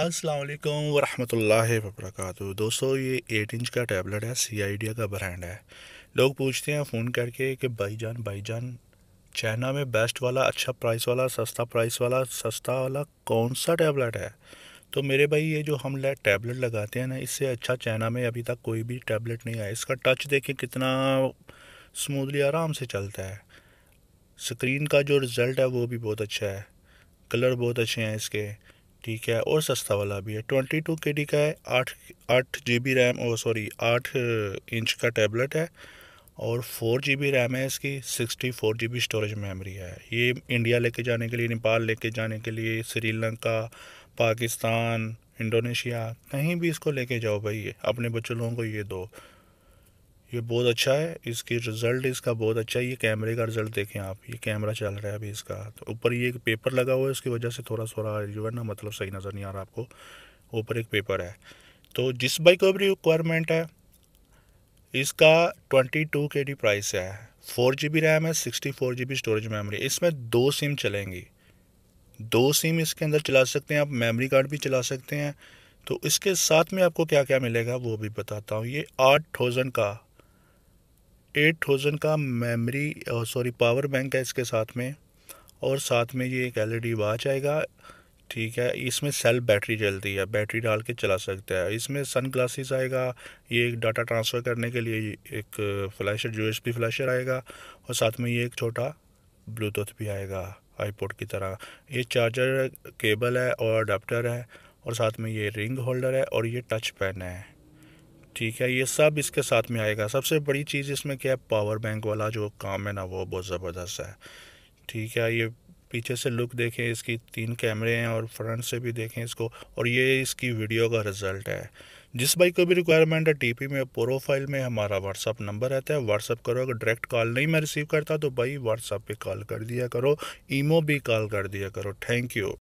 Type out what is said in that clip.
السلام علیکم ورحمۃ اللہ وبرکاتہ دوستو یہ ایٹ انچ کا ٹیبلٹ ہے سی آئی کا برانڈ ہے لوگ پوچھتے ہیں فون کر کے کہ بائی جان بائی جان چائنا میں بیسٹ والا اچھا پرائس والا سستا پرائس والا سستا والا کون سا ٹیبلٹ ہے تو میرے بھائی یہ جو ہم ٹیبلٹ لگاتے ہیں نا اس سے اچھا چائنا میں ابھی تک کوئی بھی ٹیبلٹ نہیں آیا اس کا ٹچ دیکھیں کتنا سمودلی آرام سے چلتا ہے سکرین کا جو رزلٹ ہے وہ بھی بہت اچھا ہے کلر بہت اچھے ہیں اس کے ٹھیک ہے اور سستا والا بھی ہے ٹوئنٹی ٹو کے ڈی کا ہے آٹھ آٹھ جی بی ریم اور سوری آٹھ انچ کا ٹیبلٹ ہے اور فور جی بی ریم ہے اس کی sixty four G B storage memory ہے یہ انڈیا لے کے جانے کے لیے نیپال لے کے جانے کے لیے سری لنکا پاکستان انڈونیشیا کہیں بھی اس کو لے کے جاؤ بھائی اپنے بچوں لوگوں کو یہ دو یہ بہت اچھا ہے اس کی رزلٹ اس کا بہت اچھا ہے یہ کیمرے کا رزلٹ دیکھیں آپ یہ کیمرہ چل رہا ہے ابھی اس کا تو اوپر یہ ایک پیپر لگا ہوا ہے اس کی وجہ سے تھوڑا تھوڑا جو ہے نا مطلب صحیح نظر نہیں آ رہا آپ کو اوپر ایک پیپر ہے تو جس بائک کو بھی ریکوائرمنٹ ہے اس کا ٹوینٹی ٹو کے ڈی پرائس ہے فور جی بی ریم ہے sixty four G B storage memory اس میں دو سم چلیں گی دو سم اس کے اندر چلا سکتے ہیں آپ میموری کارڈ بھی چلا سکتے ہیں تو اس کے ساتھ میں آپ کو کیا کیا ملے گا وہ بھی بتاتا ہوں یہ آٹھ تھاؤزنڈ کا ایٹ تھاؤزنڈ کا میمری سوری پاور بینک ہے اس کے ساتھ میں اور ساتھ میں یہ ایک ایل ای ڈی واچ آئے گا ٹھیک ہے اس میں سیل بیٹری جلتی ہے بیٹری ڈال کے چلا سکتا ہے اس میں سن گلاسیز آئے گا یہ ایک ڈاٹا ٹرانسفر کرنے کے لیے ایک فلیشر جو ایس پی فلیشر آئے گا اور ساتھ میں یہ ایک چھوٹا بلوٹوتھ بھی آئے گا آئی پوڈ کی طرح یہ چارجر کیبل ہے اور اڈاپٹر ہے اور ساتھ میں یہ رنگ ہولڈر ہے اور یہ ٹچ پین ہے ٹھیک ہے یہ سب اس کے ساتھ میں آئے گا سب سے بڑی چیز اس میں کیا ہے پاور بینک والا جو کام ہے نا وہ بہت زبردست ہے ٹھیک ہے یہ پیچھے سے لک دیکھیں اس کی تین کیمرے ہیں اور فرنٹ سے بھی دیکھیں اس کو اور یہ اس کی ویڈیو کا رزلٹ ہے جس بھائی کو بھی ریکوائرمنٹ ہے ٹی پی میں پروفائل میں ہمارا واٹس اپ نمبر رہتا ہے واٹس اپ کرو اگر ڈائریکٹ کال نہیں میں ریسیو کرتا تو بھائی واٹس اپ پہ کال کر دیا کرو ایمو بھی کال کر دیا کرو تھینک یو